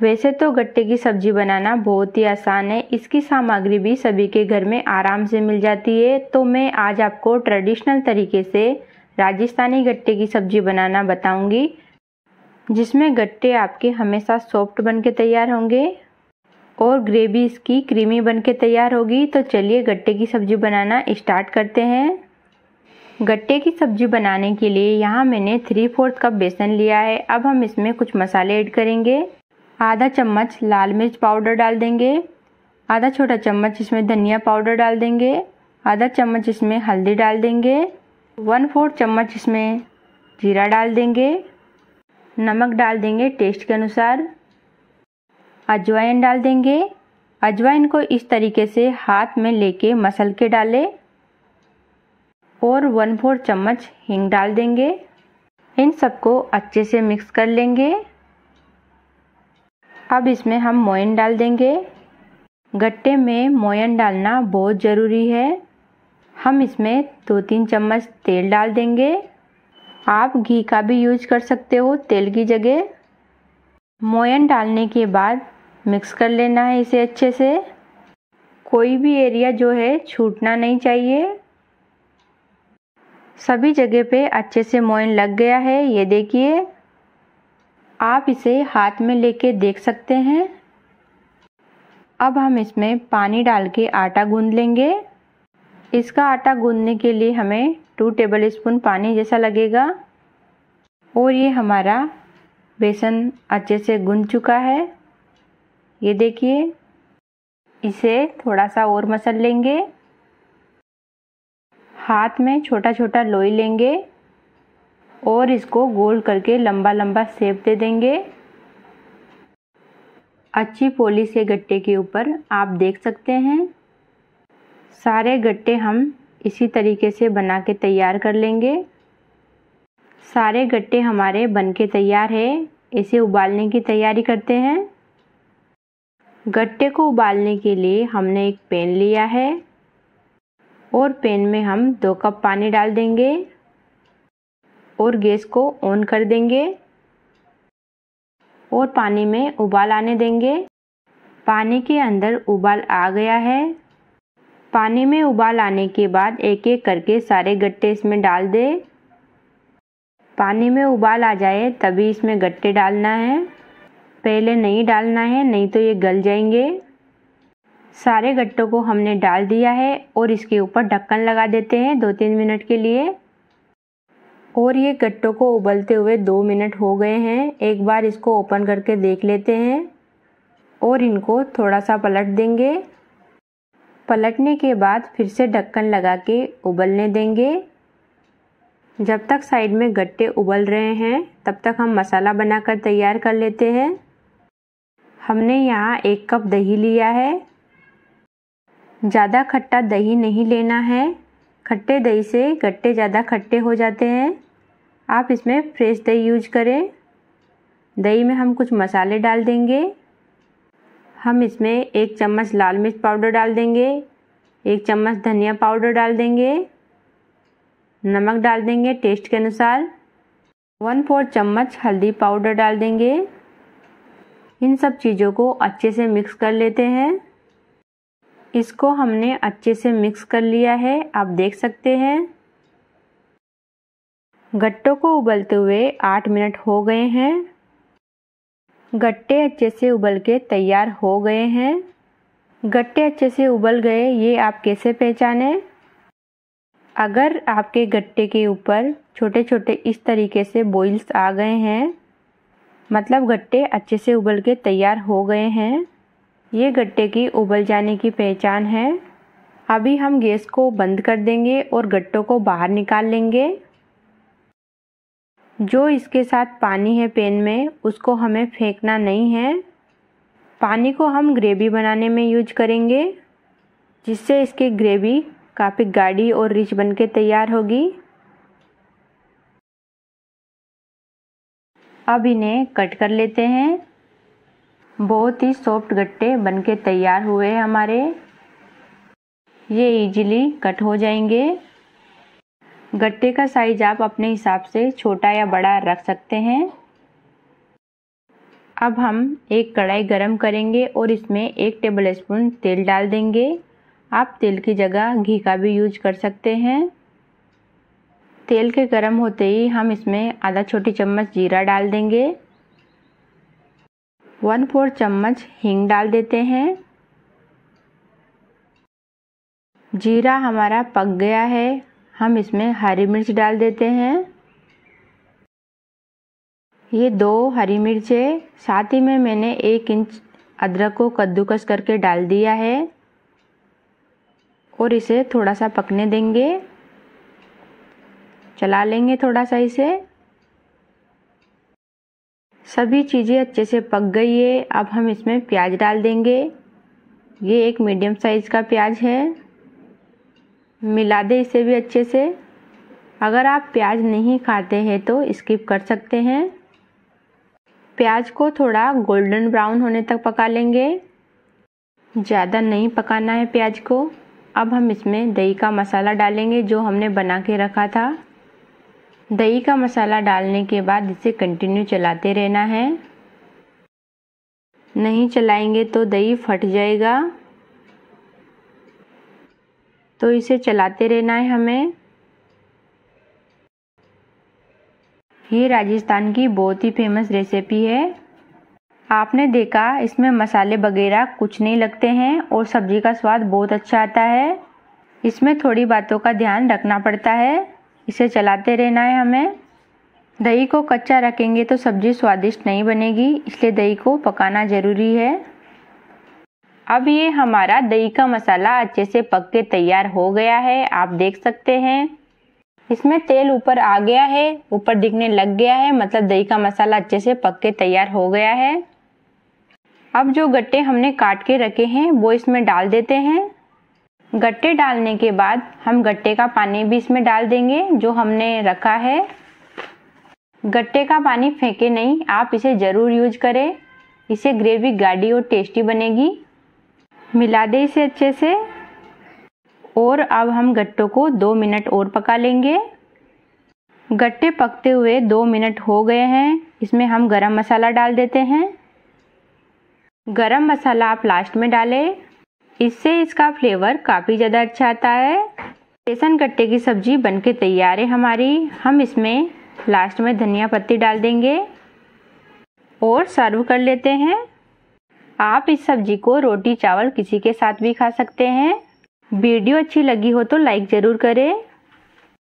वैसे तो गट्टे की सब्जी बनाना बहुत ही आसान है इसकी सामग्री भी सभी के घर में आराम से मिल जाती है तो मैं आज आपको ट्रेडिशनल तरीके से राजस्थानी गट्टे की सब्जी बनाना बताऊंगी जिसमें गट्टे आपके हमेशा सॉफ्ट बन के तैयार होंगे और ग्रेवी इसकी क्रीमी बन के तैयार होगी तो चलिए गट्टे की सब्जी बनाना इस्टार्ट करते हैं गट्टे की सब्जी बनाने के लिए यहाँ मैंने थ्री फोर्थ कप बेसन लिया है अब हम इसमें कुछ मसाले ऐड करेंगे आधा चम्मच लाल मिर्च पाउडर डाल देंगे आधा छोटा चम्मच इसमें धनिया पाउडर डाल देंगे आधा चम्मच इसमें हल्दी डाल देंगे वन फोर्थ चम्मच इसमें जीरा डाल देंगे नमक डाल देंगे टेस्ट के अनुसार अजवाइन डाल देंगे अजवाइन को इस तरीके से हाथ में लेके मसल के डालें और वन फोर चम्मच हिंग डाल देंगे इन सबको अच्छे से मिक्स कर लेंगे अब इसमें हम मोयन डाल देंगे गट्टे में मोयन डालना बहुत ज़रूरी है हम इसमें दो तीन चम्मच तेल डाल देंगे आप घी का भी यूज कर सकते हो तेल की जगह मोयन डालने के बाद मिक्स कर लेना है इसे अच्छे से कोई भी एरिया जो है छूटना नहीं चाहिए सभी जगह पे अच्छे से मोयन लग गया है ये देखिए आप इसे हाथ में लेके देख सकते हैं अब हम इसमें पानी डाल के आटा गूंद लेंगे इसका आटा गूंदने के लिए हमें टू टेबल स्पून पानी जैसा लगेगा और ये हमारा बेसन अच्छे से गूंद चुका है ये देखिए इसे थोड़ा सा और मसल लेंगे हाथ में छोटा छोटा लोई लेंगे और इसको गोल करके लंबा लंबा सेप दे देंगे अच्छी पोली से गट्टे के ऊपर आप देख सकते हैं सारे गट्टे हम इसी तरीके से बना के तैयार कर लेंगे सारे गट्टे हमारे बन के तैयार है इसे उबालने की तैयारी करते हैं गट्टे को उबालने के लिए हमने एक पेन लिया है और पेन में हम दो कप पानी डाल देंगे और गैस को ऑन कर देंगे और पानी में उबाल आने देंगे पानी के अंदर उबाल आ गया है पानी में उबाल आने के बाद एक एक करके सारे गट्टे इसमें डाल दे पानी में उबाल आ जाए तभी इसमें गट्टे डालना है पहले नहीं डालना है नहीं तो ये गल जाएंगे सारे गट्टों को हमने डाल दिया है और इसके ऊपर ढक्कन लगा देते हैं दो तीन मिनट के लिए और ये गट्टों को उबलते हुए दो मिनट हो गए हैं एक बार इसको ओपन करके देख लेते हैं और इनको थोड़ा सा पलट देंगे पलटने के बाद फिर से ढक्कन लगा के उबलने देंगे जब तक साइड में गट्टे उबल रहे हैं तब तक हम मसाला बनाकर तैयार कर लेते हैं हमने यहाँ एक कप दही लिया है ज़्यादा खट्टा दही नहीं लेना है खट्टे दही से गट्टे ज़्यादा खट्टे हो जाते हैं आप इसमें फ्रेश दही यूज करें दही में हम कुछ मसाले डाल देंगे हम इसमें एक चम्मच लाल मिर्च पाउडर डाल देंगे एक चम्मच धनिया पाउडर डाल देंगे नमक डाल देंगे टेस्ट के अनुसार वन फोर चम्मच हल्दी पाउडर डाल देंगे इन सब चीज़ों को अच्छे से मिक्स कर लेते हैं इसको हमने अच्छे से मिक्स कर लिया है आप देख सकते हैं गट्टों को उबलते हुए आठ मिनट हो गए हैं गट्टे अच्छे से उबल के तैयार हो गए हैं गट्टे अच्छे से उबल गए ये आप कैसे पहचाने अगर आपके गट्टे के ऊपर छोटे छोटे इस तरीके से बॉइल्स आ गए हैं मतलब गट्टे अच्छे से उबल के तैयार हो गए हैं ये गट्टे की उबल जाने की पहचान है अभी हम गैस को बंद कर देंगे और गट्टों को बाहर निकाल लेंगे जो इसके साथ पानी है पैन में उसको हमें फेंकना नहीं है पानी को हम ग्रेवी बनाने में यूज करेंगे जिससे इसकी ग्रेवी काफ़ी गाढ़ी और रिच बन के तैयार होगी अब इन्हें कट कर लेते हैं बहुत ही सॉफ्ट गट्टे बनके तैयार हुए हैं हमारे ये इजीली कट हो जाएंगे गट्टे का साइज आप अपने हिसाब से छोटा या बड़ा रख सकते हैं अब हम एक कढ़ाई गरम करेंगे और इसमें एक टेबल स्पून तेल डाल देंगे आप तेल की जगह घी का भी यूज कर सकते हैं तेल के गरम होते ही हम इसमें आधा छोटी चम्मच जीरा डाल देंगे वन फोर चम्मच हींग डाल देते हैं जीरा हमारा पक गया है हम इसमें हरी मिर्च डाल देते हैं ये दो हरी मिर्चें साथ ही में मैंने एक इंच अदरक को कद्दूकस करके डाल दिया है और इसे थोड़ा सा पकने देंगे चला लेंगे थोड़ा सा इसे सभी चीज़ें अच्छे से पक गई है अब हम इसमें प्याज डाल देंगे ये एक मीडियम साइज़ का प्याज है मिला दें इसे भी अच्छे से अगर आप प्याज नहीं खाते हैं तो स्किप कर सकते हैं प्याज को थोड़ा गोल्डन ब्राउन होने तक पका लेंगे ज़्यादा नहीं पकाना है प्याज को अब हम इसमें दही का मसाला डालेंगे जो हमने बना के रखा था दही का मसाला डालने के बाद इसे कंटिन्यू चलाते रहना है नहीं चलाएंगे तो दही फट जाएगा तो इसे चलाते रहना है हमें ये राजस्थान की बहुत ही फेमस रेसिपी है आपने देखा इसमें मसाले वगैरह कुछ नहीं लगते हैं और सब्ज़ी का स्वाद बहुत अच्छा आता है इसमें थोड़ी बातों का ध्यान रखना पड़ता है इसे चलाते रहना है हमें दही को कच्चा रखेंगे तो सब्ज़ी स्वादिष्ट नहीं बनेगी इसलिए दही को पकाना ज़रूरी है अब ये हमारा दही का मसाला अच्छे से पक के तैयार हो गया है आप देख सकते हैं इसमें तेल ऊपर आ गया है ऊपर दिखने लग गया है मतलब दही का मसाला अच्छे से पक के तैयार हो गया है अब जो गट्टे हमने काट के रखे हैं वो इसमें डाल देते हैं गट्टे डालने के बाद हम गट्टे का पानी भी इसमें डाल देंगे जो हमने रखा है गट्टे का पानी फेंके नहीं आप इसे ज़रूर यूज करें इसे ग्रेवी गाढ़ी और टेस्टी बनेगी मिला दें इसे अच्छे से और अब हम गट्टों को दो मिनट और पका लेंगे गट्टे पकते हुए दो मिनट हो गए हैं इसमें हम गरम मसाला डाल देते हैं गरम मसाला आप लास्ट में डालें इससे इसका फ्लेवर काफ़ी ज़्यादा अच्छा आता है बेसन कट्टे की सब्जी बनके तैयार है हमारी हम इसमें लास्ट में धनिया पत्ती डाल देंगे और सर्व कर लेते हैं आप इस सब्जी को रोटी चावल किसी के साथ भी खा सकते हैं वीडियो अच्छी लगी हो तो लाइक ज़रूर करें